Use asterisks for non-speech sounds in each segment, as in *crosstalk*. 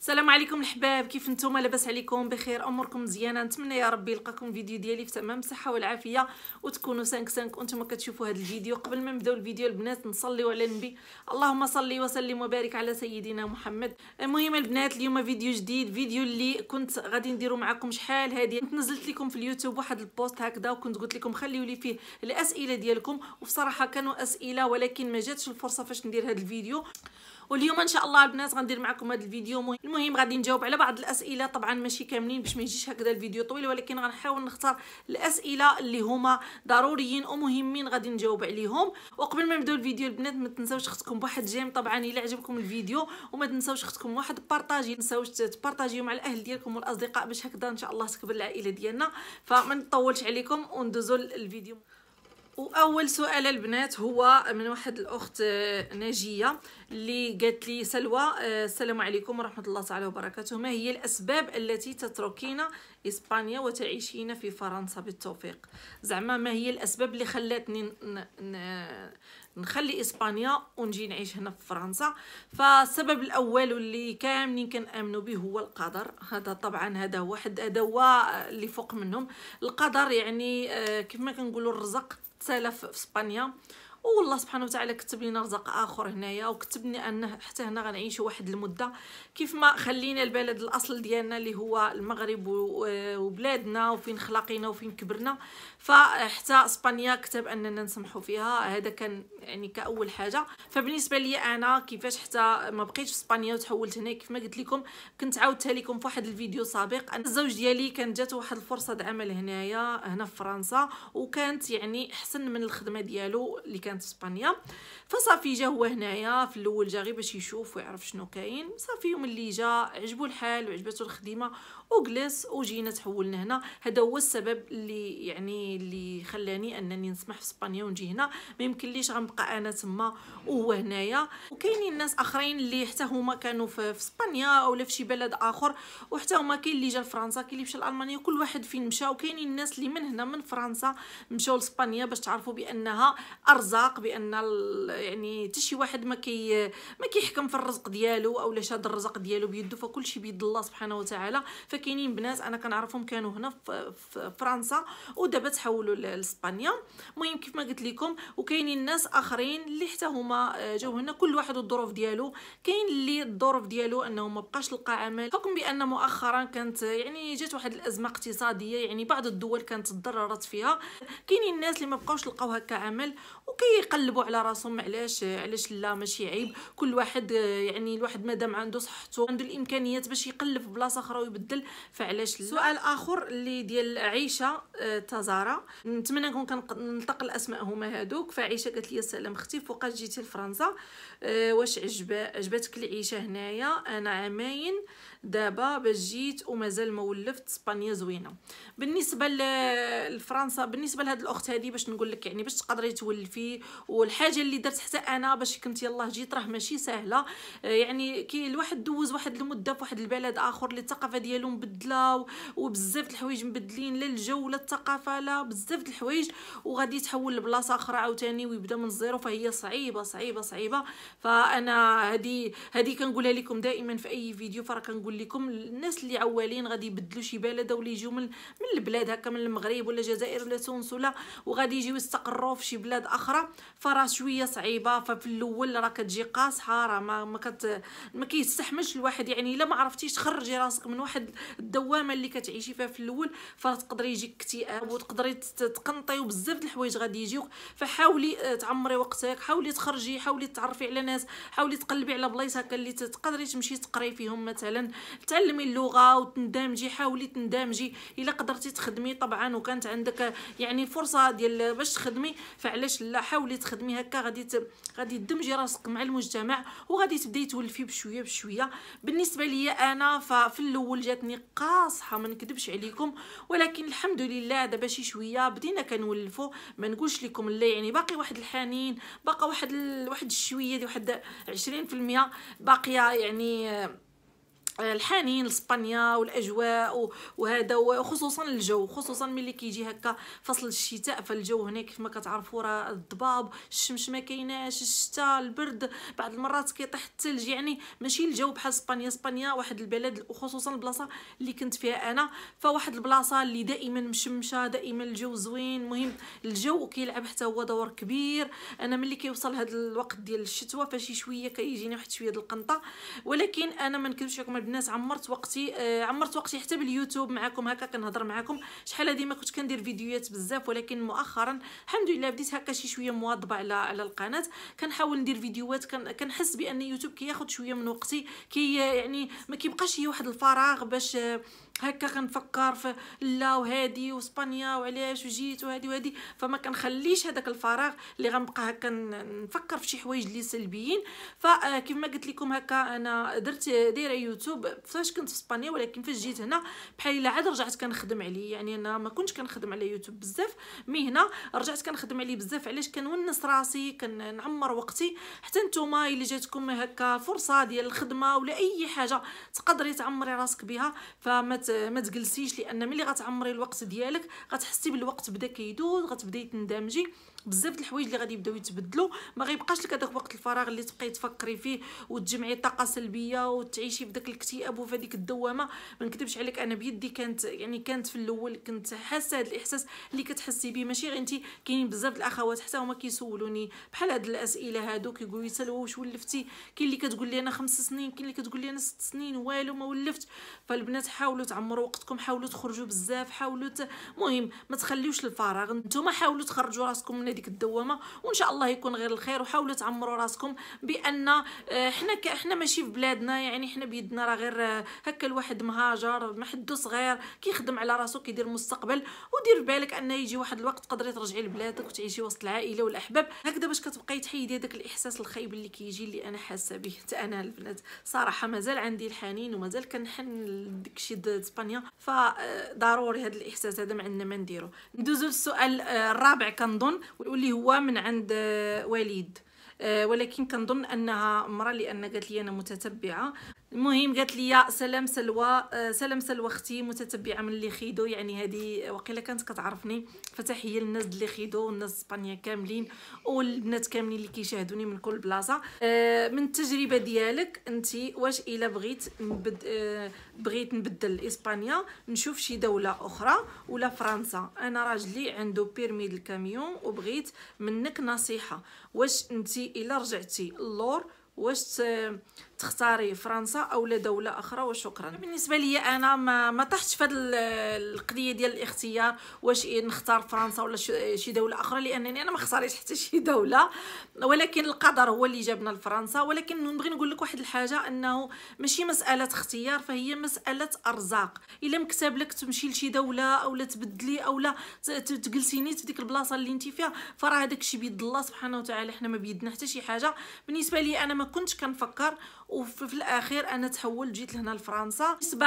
السلام عليكم الحباب كيف نتوما لاباس عليكم بخير اموركم مزيانه نتمنى يا ربي يلقاكم فيديو ديالي في تمام الصحه والعافيه وتكونوا 5 5 وانتم كتشوفوا هذا الفيديو قبل ما نبداو الفيديو البنات نصليو على النبي اللهم صلي وسلم وبارك على سيدنا محمد المهم البنات اليوم فيديو جديد فيديو اللي كنت غادي نديرو معكم شحال هذه كنت نزلت لكم في اليوتيوب واحد البوست هكذا وكنت قلت لكم خليو لي فيه الاسئله ديالكم وبصراحه كانوا اسئله ولكن ما جاتش الفرصه فاش ندير هذا الفيديو واليوم ان شاء الله البنات غندير معكم هذا الفيديو مهم. المهم غادي نجاوب على بعض الاسئله طبعا ماشي كاملين باش ما يجيش هكذا الفيديو طويل ولكن غنحاول نختار الاسئله اللي هما ضروريين ومهمين غادي نجاوب عليهم وقبل ما نبداو الفيديو البنات ما تنساوش خصكم بواحد جيم طبعا الا عجبكم الفيديو وما تنساوش خصكم واحد بارطاجي ما تنساوش تبارطاجيو مع الاهل ديالكم والاصدقاء باش هكذا ان شاء الله تكبر العائله ديالنا فما نطولش عليكم وندوزو الفيديو واول سؤال البنات هو من واحد الاخت آه، ناجيه اللي قالت لي سلوى آه، السلام عليكم ورحمه الله تعالى وبركاته ما هي الاسباب التي تتركين اسبانيا وتعيشين في فرنسا بالتوفيق زعما ما هي الاسباب اللي خلاتني نخلي اسبانيا ونجي نعيش هنا في فرنسا فالسبب الاول واللي كاملين كنامنوا به هو القدر هذا طبعا هذا واحد هو اللي فوق منهم القدر يعني آه، كما كنقولوا الرزق تسالى في اسبانيا والله سبحانه وتعالى كتب لنا رزق اخر هنايا وكتب لنا انه حتى هنا غنعيشوا واحد المده كيف ما خلينا البلد الاصل ديالنا اللي هو المغرب وبلادنا وفين خلقينا وفين كبرنا فحتى اسبانيا كتب اننا نسمحوا فيها هذا كان يعني كاول حاجه فبالنسبه لي انا كيفاش حتى ما بقيتش في اسبانيا وتحولت هنا كيف ما قلت لكم كنت عاودتها لكم في واحد الفيديو سابق ان الزوج ديالي كانت جات واحد الفرصه د عمل هنايا هنا في فرنسا وكانت يعني احسن من الخدمه ديالو اللي كان كانت اسبانيا فصافي جا هو هنايا في الاول جا غير باش يشوف ويعرف شنو كاين صافي يوم اللي جا عجبو الحال وعجبته الخدمه وجلس وجينا تحولنا هنا هذا هو السبب اللي يعني اللي خلاني انني نسمح في اسبانيا ونجي هنا ما يمكنليش غنبقى انا تما وهو هنايا وكاينين ناس اخرين اللي حتى هما كانوا في اسبانيا اولا في شي بلد اخر وحتى هما كاين اللي جا لفرنسا كاين اللي مشى لالمانيا كل واحد فين مشى وكاينين الناس اللي من هنا من فرنسا مشاو لاسبانيا باش تعرفوا بانها ارزاق الاطلاق بان يعني حتى شي واحد ما كي ما كيحكم في الرزق ديالو اولا شاد الرزق ديالو بيدو فكل شيء بيد الله سبحانه وتعالى فكاينين بنات انا كنعرفهم كانوا هنا في فرنسا ودابا تحولوا لاسبانيا المهم كيف ما قلت لكم وكاينين ناس اخرين اللي حتى هما آه، جاو هنا كل واحد والظروف ديالو كاين اللي الظروف ديالو انه ما بقاش لقى عمل حكم بان مؤخرا كانت يعني جات واحد الازمه اقتصاديه يعني بعض الدول كانت تضررت فيها كاينين الناس اللي ما بقاوش لقاو هكا عمل وكاين كيقلبوا على راسهم علاش علاش لا ماشي عيب كل واحد يعني الواحد مادام عنده صحته عنده الامكانيات باش يقلب في بلاصه اخرى ويبدل فعلاش لا سؤال اخر اللي ديال عيشه آه، تزارا نتمنى نكون كنطق الاسماء هما هادوك فعيشه قالت لي سلام اختي فوقاش جيتي لفرنسا آه، واش عجبتك العيشه هنايا انا عامين دابا باش جيت ومازال ما ولفت اسبانيا زوينه بالنسبه لفرنسا بالنسبه لهاد الاخت هذه باش نقول لك يعني باش تقدري تولفي والحاجه اللي درت حتى انا باش كنت يلاه جيت راه ماشي سهله آه، يعني كي الواحد دوز واحد المده في واحد البلد اخر اللي الثقافه ديالو مبدله وبزاف الحوايج مبدلين لا الجو لا الثقافه لا بزاف الحوايج وغادي تحول لبلاصه اخرى عاوتاني ويبدا من الزيرو فهي صعيبه صعيبه صعيبه فانا هذه هذه كنقولها لكم دائما في اي فيديو فراه كنقول نقول لكم الناس اللي عوالين غادي يبدلوا شي بلده ولا يجيو من من البلاد هكا من المغرب ولا الجزائر ولا تونس ولا وغادي يجيو يستقروا في شي بلاد اخرى فراه شويه صعيبه ففي الاول راه كتجي قاصحه راه ما ما, كت ما كيستحملش الواحد يعني الا ما عرفتيش تخرجي راسك من واحد الدوامه اللي كتعيشي فيها في الاول فراه تقدري يجيك اكتئاب وتقدري تقنطي وبزاف د الحوايج غادي يجيوك فحاولي آه، تعمري وقتك حاولي تخرجي حاولي تعرفي على ناس حاولي تقلبي على بلايص هكا اللي تقدري تمشي تقري فيهم مثلا تعلمي اللغه وتندمجي حاولي تندمجي الا قدرتي تخدمي طبعا وكانت عندك يعني فرصه ديال باش تخدمي فعلاش لا حاولي تخدمي هكا غادي غادي تدمجي راسك مع المجتمع وغادي تبداي تولفي بشويه بشويه بالنسبه ليا انا ففي الاول جاتني قاصحه ما نكذبش عليكم ولكن الحمد لله دابا شي شويه بدينا كنولفوا ما نقولش لكم لا يعني باقي واحد الحنين باقي واحد ال... واحد الشويه دي واحد 20% باقيه يعني الحنين لاسبانيا والاجواء وهذا وخصوصا الجو خصوصا ملي كيجي هكا فصل الشتاء فالجو هنا كيف ما كتعرفوا راه الضباب الشمس ما كايناش الشتاء البرد بعض المرات كيطيح الثلج يعني ماشي الجو بحال اسبانيا اسبانيا واحد البلد وخصوصا البلاصه اللي كنت فيها انا فواحد البلاصه اللي دائما مشمشه دائما الجو زوين مهم الجو كيلعب حتى هو دور كبير انا ملي كيوصل هذا الوقت ديال الشتوى فشي شويه كيجيني واحد شويه د القنطه ولكن انا ما نكذبش لكم البنات عمرت وقتي آه عمرت وقتي حتى باليوتيوب معكم هكا كنهضر معكم شحال هذه ما كنت كندير فيديوهات بزاف ولكن مؤخرا الحمد لله بديت هكا شي شويه مواظبه على على القناه كنحاول ندير فيديوهات كنحس بان يوتيوب كياخذ شويه من وقتي كي يعني ما كيبقاش هي واحد الفراغ باش آه، هكا كنفكر في لا وهادي واسبانيا وعلاش وجيت وهادي وهادي فما كنخليش هذاك الفراغ اللي غنبقى هكا نفكر في شي حوايج اللي سلبيين فكما آه، قلت لكم هكا انا درت دايره يوتيوب فاش كنت في اسبانيا ولكن فاش جيت هنا بحال الا عاد رجعت كنخدم عليه يعني انا ما كنتش كنخدم على يوتيوب بزاف مي هنا رجعت كنخدم عليه بزاف علاش كنونس راسي كنعمر وقتي حتى نتوما الا جاتكم هكا فرصه ديال الخدمه ولا اي حاجه تقدري تعمري راسك بها فما ما تجلسيش لان ملي غتعمري الوقت ديالك غتحسي بالوقت بدا كيدوز غتبداي تندمجي بزاف د الحوايج اللي غادي يبداو يتبدلوا ما غيبقاش لك هذاك وقت الفراغ اللي تبقاي تفكري فيه وتجمعي طاقه سلبيه وتعيشي في داك الاكتئاب وفي هذيك الدوامه ما نكذبش عليك انا بيدي كانت يعني كانت في الاول كنت حاسه هذا الاحساس اللي كتحسي به ماشي غير انت كاينين بزاف الاخوات حتى هما كيسولوني بحال هاد الاسئله هادو كيقولوا يسالوا واش ولفتي كاين اللي كتقول لي انا خمس سنين كاين اللي كتقول لي انا ست سنين والو ما ولفت فالبنات حاولوا تعمروا وقتكم حاولوا تخرجوا بزاف حاولوا المهم ما تخليوش الفراغ نتوما حاولوا تخرجوا راسكم من هذيك الدوامه وان شاء الله يكون غير الخير وحاولوا تعمروا راسكم بان آه، حنا حنا ماشي في بلادنا يعني حنا بيدنا راه غير آه، هكا الواحد مهاجر ما حدو صغير كيخدم على راسو كيدير مستقبل ودير بالك ان يجي واحد الوقت تقدري ترجعي لبلادك وتعيشي وسط العائله والاحباب هكذا باش كتبقاي تحيدي هذاك الاحساس الخايب اللي كيجي اللي انا حاسه به حتى انا البنات صراحه مازال عندي الحنين ومازال كنحن داكشي ديال اسبانيا فضروري هذا الاحساس هذا ما عندنا ما نديرو ندوزو للسؤال آه، الرابع كنظن واللي هو من عند آه، وليد آه، ولكن كنظن انها امراه لان قالت لي انا متتبعه المهم قالت لي سلام سلوى آه، سلام سلوى اختي متتبعه من اللي خيدو يعني هذه وقيله كانت كتعرفني فتحيه للناس اللي خيدو والناس اسبانيا كاملين والبنات كاملين اللي كيشاهدوني من كل بلاصه آه، من التجربه ديالك انت واش الا بغيت نبد آه، بغيت نبدل اسبانيا نشوف شي دوله اخرى ولا فرنسا انا راجلي عنده بيرمي الكاميون وبغيت منك نصيحه واش انت الا رجعتي اللور واش تختاري فرنسا اولا دوله اخرى وشكرا بالنسبه لي انا ما, ما طحتش في هذه القضيه ديال الاختيار واش إيه نختار فرنسا ولا شي دوله اخرى لانني انا ما اختاريتش حتى شي دوله ولكن القدر هو اللي جابنا لفرنسا ولكن نبغي نقول لك واحد الحاجه انه ماشي مساله اختيار فهي مساله ارزاق الا مكتاب لك تمشي لشي دوله اولا تبدلي اولا تجلسي نيت في ديك البلاصه اللي انت فيها فراه هذاك الشيء بيد الله سبحانه وتعالى حنا ما بيدنا حتى شي حاجه بالنسبه لي انا ما كنتش كنفكر وفي الاخير انا تحولت جيت لهنا لفرنسا بالنسبه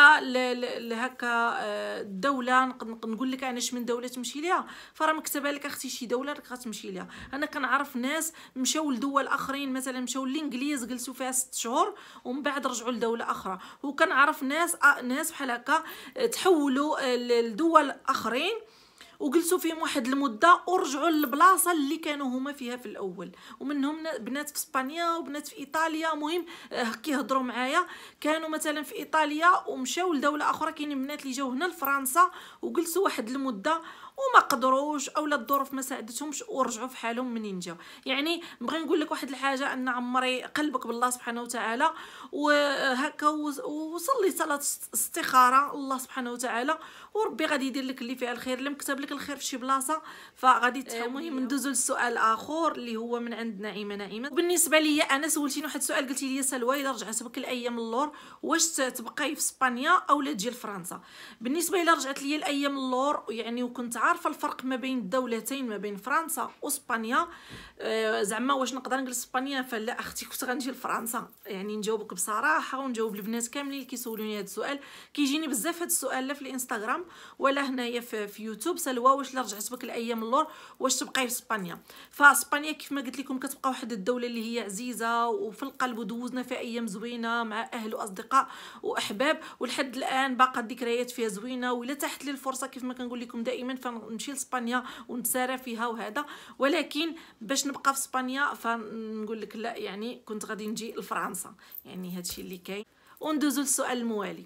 لهكا الدوله آه، نقول لك انا من دوله تمشي ليها فراه مكتبه لك اختي شي دوله راك غتمشي ليها انا كنعرف ناس مشاو لدول اخرين مثلا مشاو للانجليز جلسوا فيها ست شهور ومن بعد رجعوا لدوله اخرى وكنعرف ناس آه، ناس بحال هكا تحولوا آه، لدول اخرين وجلسوا فيهم واحد المده ورجعوا للبلاصه اللي كانوا هما فيها في الاول ومنهم بنات في اسبانيا وبنات في ايطاليا مهم آه، كيهضروا معايا كانوا مثلا في ايطاليا ومشاو لدوله اخرى كاينين بنات اللي جاو هنا لفرنسا وجلسوا واحد المده وما قدروش اولا الظروف ما ساعدتهمش ورجعوا في حالهم منين جاوا يعني نبغي نقول لك واحد الحاجه ان عمري قلبك بالله سبحانه وتعالى وهكا وصلي صلاه استخاره الله سبحانه وتعالى وربي غادي يدير لك اللي فيها الخير اللي مكتب لك الخير في شي بلاصه فغادي المهم ندوزو للسؤال اخر اللي هو من عند نعيمه نعيمه بالنسبه ليا انا سولتيني واحد السؤال قلتي لي سلوى الا رجعت بك الايام اللور واش تبقاي في اسبانيا اولا تجي لفرنسا بالنسبه الى رجعت ليا الايام اللور يعني وكنت عارفه الفرق ما بين الدولتين ما بين فرنسا واسبانيا آه، زعما واش نقدر نجلس اسبانيا فلا اختي كنت غنجي لفرنسا يعني نجاوبك بصراحه ونجاوب البنات كاملين اللي كيسولوني هذا السؤال كيجيني بزاف هذا السؤال لا في الانستغرام ولا هنايا في, في يوتيوب سلوى واش رجعت بك الايام اللور واش تبقاي في اسبانيا فاسبانيا كيف ما قلت لكم كتبقى واحد الدوله اللي هي عزيزه وفي القلب ودوزنا في ايام زوينه مع اهل واصدقاء واحباب ولحد الان باقا الذكريات فيها زوينه ولا تحت لي الفرصه كيف ما كنقول لكم دائما فانا ونمشي لاسبانيا ونتسارى فيها وهذا ولكن باش نبقى في اسبانيا فنقول لك لا يعني كنت غادي نجي لفرنسا يعني هادشي اللي كاين وندوزو للسؤال الموالي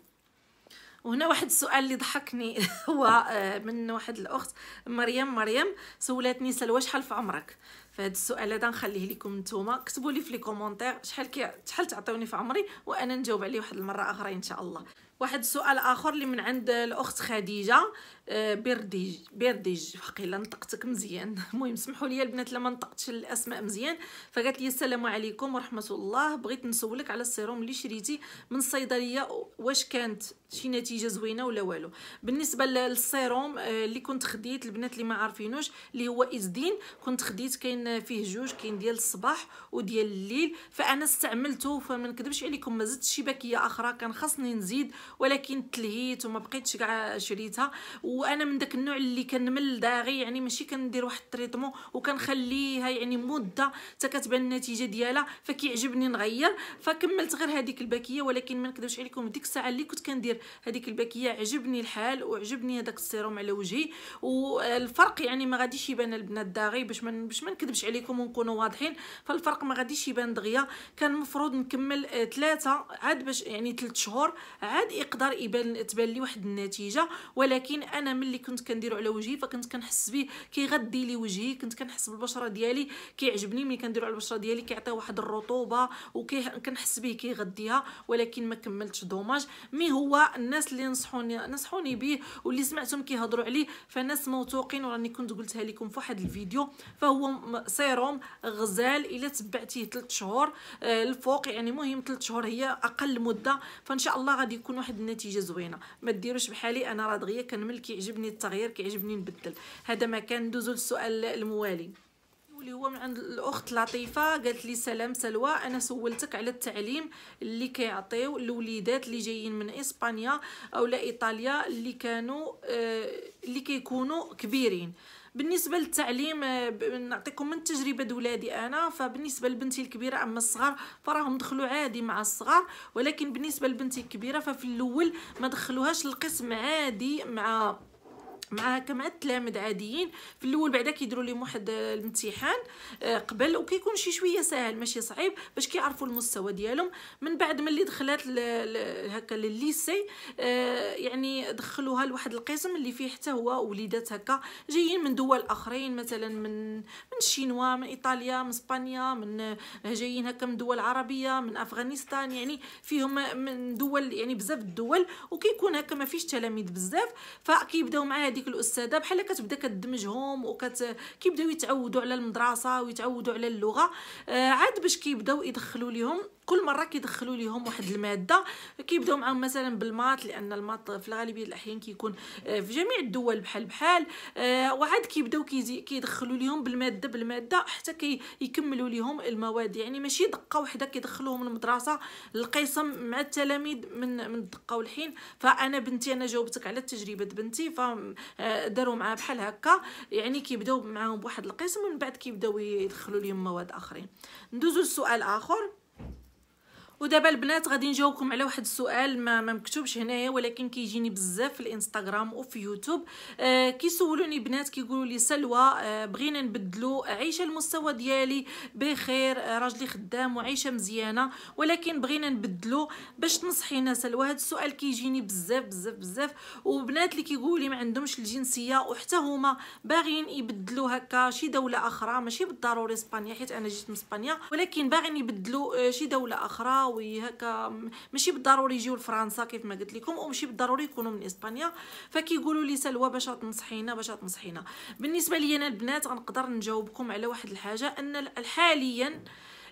وهنا واحد السؤال اللي ضحكني *laughs* هو آه، من واحد الاخت مريم مريم سولاتني سلوى شحال في عمرك فهاد السؤال هذا نخليه لكم نتوما كتبوا لي في لي كومونتير شحال كي شحال تعطيوني في عمري وانا نجاوب عليه واحد المره اخرى ان شاء الله واحد السؤال اخر اللي من عند الاخت خديجه آه، برديج برديج فقيلا نطقتك مزيان *laughs* المهم سمحوا لي البنات لما نطقتش الاسماء مزيان فقالت لي السلام عليكم ورحمه الله بغيت نسولك على السيروم اللي شريتي من الصيدليه واش كانت شي نتيجه زوينه ولا والو بالنسبه للسيروم آه، اللي كنت خديت البنات اللي ما عارفينوش اللي هو ازدين كنت خديت كاين فيه جوج كاين ديال الصباح وديال الليل فانا استعملته فما نكذبش عليكم ما زدت شباكيه اخرى كان خاصني نزيد ولكن تلهيت وما بقيتش كاع شريتها وانا من داك النوع اللي كنمل داغي يعني ماشي كندير واحد التريتمون وكنخليها يعني مده حتى كتبان النتيجه ديالها فكيعجبني نغير فكملت غير هذيك الباكيه ولكن ما نكذبش عليكم ديك الساعه اللي كنت كندير هذيك الباكيه عجبني الحال وعجبني هذاك السيروم على وجهي والفرق يعني ما غاديش يبان البنات داغي باش ما باش ما نكذبش عليكم ونكونوا واضحين فالفرق ما غاديش يبان دغيا كان المفروض نكمل آه، ثلاثه عاد باش يعني ثلاث شهور عاد يقدر يبان تبان لي واحد النتيجه ولكن انا انا ملي كنت كنديرو على وجهي فكنت كنحس به كيغذي لي وجهي كنت كنحس بالبشره ديالي كيعجبني ملي كنديرو على البشره ديالي كيعطيها واحد الرطوبه وكنحس به كيغذيها ولكن ما كملتش دوماج مي هو الناس اللي نصحوني نصحوني به واللي سمعتهم كيهضروا عليه فناس موثوقين وراني كنت قلتها لكم في واحد الفيديو فهو سيروم غزال الا تبعتيه 3 شهور آه، الفوق يعني مهم 3 شهور هي اقل مده فان شاء الله غادي يكون واحد النتيجه زوينه ما ديروش بحالي انا راه دغيا كنملك كيعجبني التغيير كيعجبني نبدل هذا ما كان ندوزو للسؤال الموالي اللي هو من عند الاخت لطيفه قالت لي سلام سلوى انا سولتك على التعليم اللي كيعطيو الوليدات اللي جايين من اسبانيا او لا ايطاليا اللي كانوا آه اللي كيكونوا كبيرين بالنسبه للتعليم آه، نعطيكم من تجربه ولادي انا فبالنسبه لبنتي الكبيره اما الصغار فراهم دخلوا عادي مع الصغار ولكن بالنسبه لبنتي الكبيره ففي الاول ما دخلوهاش القسم عادي مع مع مع التلامذ عاديين في الاول بعدا كيديروا لهم واحد آه، الامتحان آه، قبل وكيكون شي شويه ساهل ماشي صعيب باش كيعرفوا المستوى ديالهم من بعد ملي دخلات هكا للليسي آه، يعني دخلوها لواحد القسم اللي فيه حتى هو وليدات هكا جايين من دول اخرين مثلا من من الشينوا من ايطاليا من اسبانيا من جايين هكا من دول عربيه من افغانستان يعني فيهم من دول يعني بزاف الدول وكيكون هكا ما فيش تلاميذ بزاف فكيبداو مع هادي ديك الاستاذه بحال كتبدا كدمجهم وكت كيبداو يتعودوا على المدرسه ويتعودوا على اللغه آه، عاد باش كيبداو يدخلوا ليهم كل مره كيدخلوا ليهم واحد الماده كيبداو معاهم مثلا بالماط لان الماط في الغالبيه الاحيان كيكون آه، في جميع الدول بحال بحال آه، وعاد كيبداو كيدخلوا ليهم بالماده بالماده حتى كيكملوا ليهم المواد يعني ماشي دقه وحده كيدخلوهم المدرسه القسم مع التلاميذ من من الدقه والحين فانا بنتي انا جاوبتك على تجربه بنتي فداروا آه، معها بحال هكا يعني كيبداو معاهم بواحد القسم ومن بعد كيبداو يدخلوا ليهم مواد اخرين ندوزو لسؤال اخر ودابا البنات غادي نجاوبكم على واحد السؤال ما, ما مكتوبش هنايا ولكن كيجيني بزاف في الانستغرام وفي يوتيوب آه كيسولوني بنات كيقولوا لي سلوى آه بغينا نبدلو عايشه المستوى ديالي بخير آه راجلي خدام وعايشه مزيانه ولكن بغينا نبدلو باش تنصحينا سلوى هذا السؤال كيجيني بزاف بزاف بزاف وبنات اللي كيقولوا لي ما عندهمش الجنسيه وحتى هما باغيين يبدلو هكا شي دوله اخرى ماشي بالضروري اسبانيا حيت انا جيت من اسبانيا ولكن باغيين يبدلو آه، شي دوله اخرى قوي هكا ماشي بالضروري يجيو لفرنسا كيف ما قلت لكم وماشي بالضروري يكونوا من اسبانيا فكيقولوا لي سلوى باش تنصحينا باش تنصحينا بالنسبه لي انا البنات غنقدر نجاوبكم على واحد الحاجه ان حاليا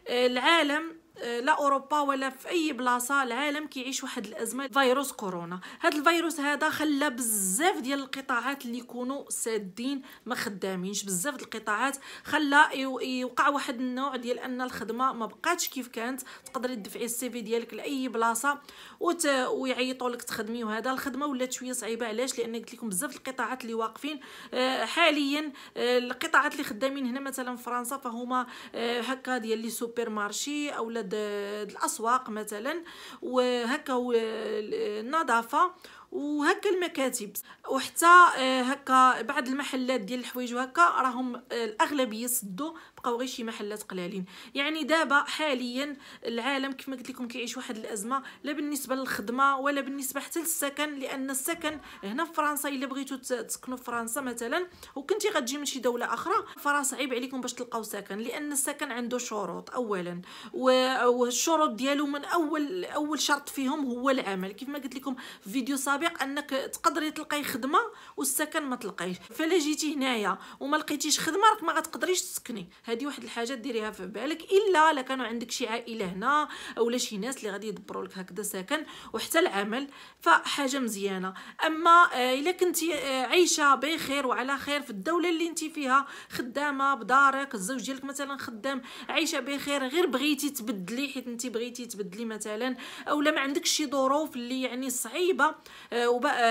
آه، العالم آه، لا اوروبا ولا في اي بلاصه العالم كيعيش واحد الازمه فيروس كورونا هذا الفيروس هذا خلى بزاف ديال القطاعات اللي يكونوا سادين ما خدامينش بزاف ديال القطاعات خلى يوقع واحد النوع ديال ان الخدمه ما بقاتش كيف كانت تقدري تدفعي السي في ديالك لاي بلاصه وت... ويعيطوا لك تخدمي وهذا الخدمه ولات شويه صعيبه علاش لان قلت لكم بزاف القطاعات اللي واقفين آه، حاليا آه، القطاعات اللي خدامين هنا مثلا في فرنسا فهما هكا ديال لي سوبر مارشي اولا الاسواق مثلا وهكا النظافه وهكا المكاتب وحتى آه، هكا بعض المحلات ديال الحوايج وهكا راهم آه، الاغلبيه صدوا بقاو غير شي محلات قلالين يعني دابا حاليا العالم كما قلت لكم كيعيش واحد الازمه لا بالنسبه للخدمه ولا بالنسبه حتى للسكن لان السكن هنا في فرنسا الا بغيتو تسكنوا في فرنسا مثلا وكنتي غتجي من شي دوله اخرى فراه صعيب عليكم باش تلقاو سكن لان السكن عنده شروط اولا والشروط ديالو من اول اول شرط فيهم هو العمل كيف ما قلت لكم في فيديو سابق السابق انك تقدري تلقاي خدمه والسكن ما تلقايش فلا جيتي هنايا وما لقيتيش خدمه راك ما غتقدريش تسكني هذه واحد الحاجه ديريها في بالك الا لا كانوا عندك شي عائله هنا اولا شي ناس اللي غادي يدبروا لك هكذا سكن وحتى العمل فحاجه مزيانه اما آه، الا كنتي آه، عايشه بخير وعلى خير في الدوله اللي انت فيها خدامه بدارك الزوج ديالك مثلا خدام عايشه بخير غير بغيتي تبدلي حيت انت بغيتي تبدلي مثلا اولا ما عندكش شي ظروف اللي يعني صعيبه وبقى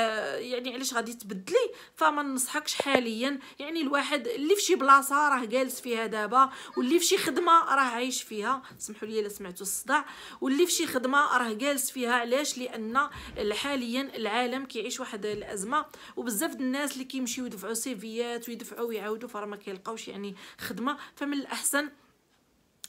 يعني علاش غادي تبدلي فما ننصحكش حاليا يعني الواحد اللي في شي بلاصه راه جالس فيها دابا واللي في شي خدمه راه عايش فيها سمحوا لي الا سمعتوا الصداع واللي في شي خدمه راه جالس فيها علاش لان حاليا العالم كيعيش واحد الازمه وبزاف الناس اللي كيمشيو يدفعوا سيفيات ويدفعوا ويعاودوا فراه ما كيلقاوش يعني خدمه فمن الاحسن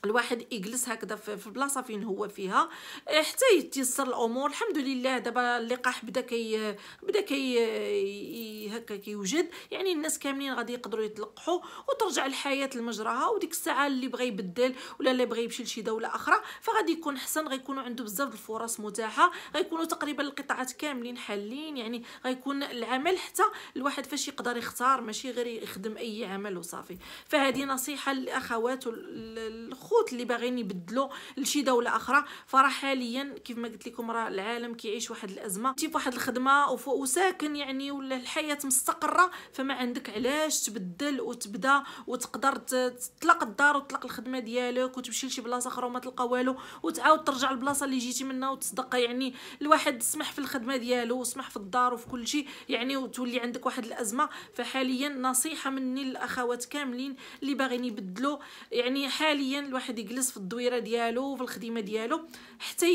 الواحد يجلس هكذا في البلاصه فين هو فيها آه، حتى يتيسر الامور الحمد لله دابا اللقاح بدا كي بدا كي هكا كيوجد يعني الناس كاملين غادي يقدروا يتلقحوا وترجع الحياه لمجراها وديك الساعه اللي بغى يبدل ولا اللي بغى يمشي لشي دوله اخرى فغادي يكون حسن غيكونوا عنده بزاف الفرص متاحه غيكونوا تقريبا القطاعات كاملين حالين يعني غيكون العمل حتى الواحد فاش يقدر يختار ماشي غير يخدم اي عمل وصافي فهذه نصيحه للاخوات والأخوات الخوت اللي باغيين يبدلوا لشي دوله اخرى فراه حاليا كيف ما قلت لكم راه العالم كيعيش واحد الازمه تي واحد الخدمه وساكن يعني ولا الحياه مستقره فما عندك علاش تبدل وتبدا وتقدر تطلق الدار وتطلق الخدمه ديالك وتمشي لشي بلاصه اخرى وما تلقى والو وتعاود ترجع للبلاصه اللي جيتي منها وتصدق يعني الواحد سمح في الخدمه ديالو وسمح في الدار وفي كل شيء يعني وتولي عندك واحد الازمه فحاليا نصيحه مني للاخوات كاملين اللي باغيين يبدلوا يعني حاليا الواحد الواحد يجلس في الدويره ديالو في الخدمه ديالو حتى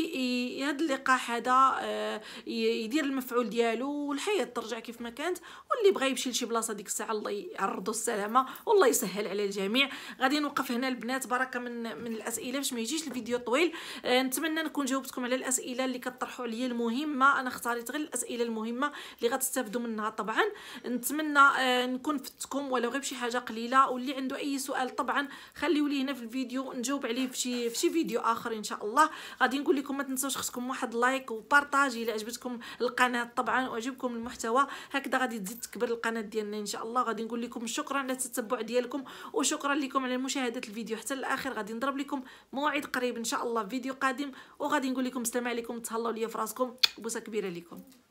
هذا اللقاح هذا آه، يدير المفعول ديالو والحياه ترجع كيف ما كانت واللي بغى يمشي لشي بلاصه ديك الساعه الله يعرضو السلامه والله يسهل على الجميع غادي نوقف هنا البنات بركه من من الاسئله باش ما يجيش الفيديو طويل آه، نتمنى نكون جاوبتكم على الاسئله اللي كطرحوا عليا المهمه انا اختاريت غير الاسئله المهمه اللي غتستافدوا منها طبعا نتمنى آه، نكون فدتكم ولو غير بشي حاجه قليله واللي عنده اي سؤال طبعا لي هنا في الفيديو نجاوب عليه في شي في شي فيديو اخر ان شاء الله غادي نقول لكم ما تنساوش خصكم واحد لايك وبارطاجي الا عجبتكم القناه طبعا وعجبكم المحتوى هكذا غادي تزيد تكبر القناه ديالنا ان شاء الله غادي نقول لكم شكرا على التتبع ديالكم وشكرا لكم على مشاهده الفيديو حتى الاخر غادي نضرب لكم موعد قريب ان شاء الله فيديو قادم وغادي نقول لكم السلام عليكم تهلاو ليا في راسكم بوسه كبيره لكم